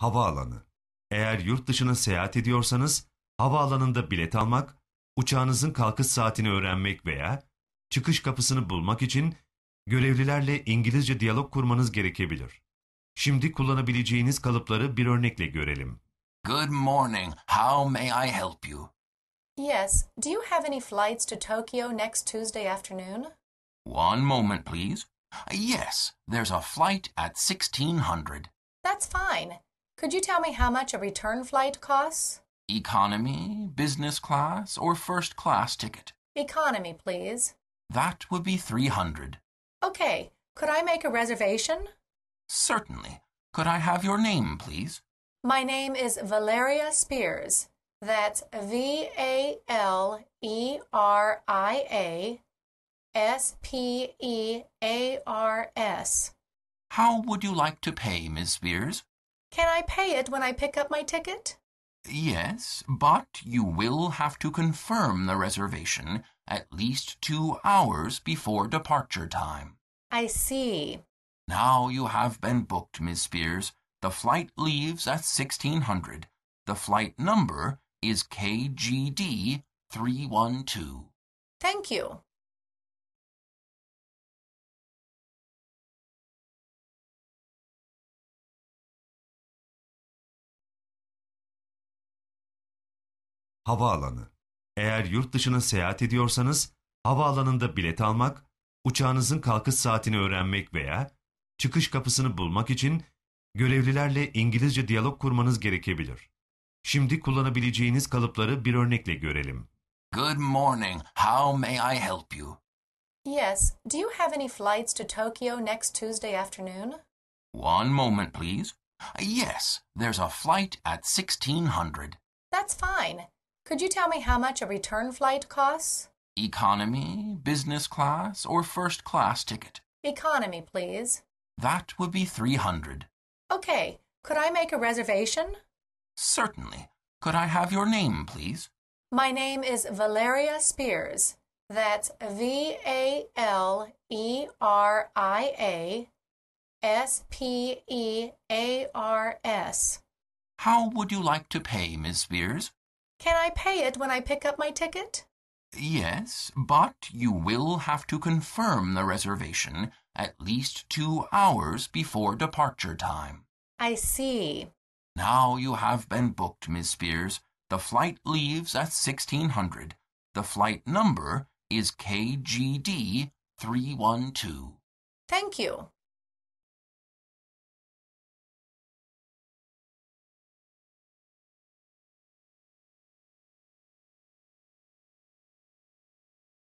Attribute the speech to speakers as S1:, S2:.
S1: Havaalanı Eğer yurt dışına seyahat ediyorsanız havaalanında bilet almak, uçağınızın kalkış saatini öğrenmek veya çıkış kapısını bulmak için görevlilerle İngilizce diyalog kurmanız gerekebilir. Şimdi kullanabileceğiniz kalıpları bir örnekle görelim.
S2: Good morning. How may I help you?
S3: Yes. Do you have any flights to Tokyo next Tuesday afternoon?
S2: One moment, please. Yes, there's a flight at 1600.
S3: That's fine. Could you tell me how much a return flight costs?
S2: Economy, business class, or first class ticket?
S3: Economy, please.
S2: That would be 300.
S3: Okay. Could I make a reservation? Certainly.
S2: Could I have your name, please?
S3: My name is Valeria Spears. That's V A L E R I A S P E A R S.
S2: How would you like to pay, Miss Spears?
S3: Can I pay it when I pick up my ticket?
S2: Yes, but you will have to confirm the reservation at least two hours before departure time.
S3: I see.
S2: Now you have been booked, Miss Spears. The flight leaves at 1600. The flight number is KGD
S4: 312. Thank you. Havaalanı
S1: Eğer yurt dışına seyahat ediyorsanız, havaalanında bilet almak, uçağınızın kalkış saatini öğrenmek veya çıkış kapısını bulmak için görevlilerle İngilizce diyalog kurmanız gerekebilir. Şimdi kullanabileceğiniz kalıpları bir örnekle görelim. Good morning. How may I help you?
S3: Yes. Do you have any flights to Tokyo next Tuesday afternoon?
S2: One moment, please. Yes, there's a flight at 1600.
S3: That's fine. Could you tell me how much a return flight costs?
S2: Economy, business class, or first class ticket?
S3: Economy, please.
S2: That would be 300.
S3: Okay. Could I make a reservation? Certainly.
S2: Could I have your name, please?
S3: My name is Valeria Spears. That's V A L E R I A S P E A R S.
S2: How would you like to pay, Miss Spears?
S3: Can I pay it when I pick up my ticket?
S2: Yes, but you will have to confirm the reservation at least two hours before departure time.
S3: I see.
S2: Now you have been booked, Miss Spears. The flight leaves at
S4: 1600. The flight number is KGD 312. Thank you.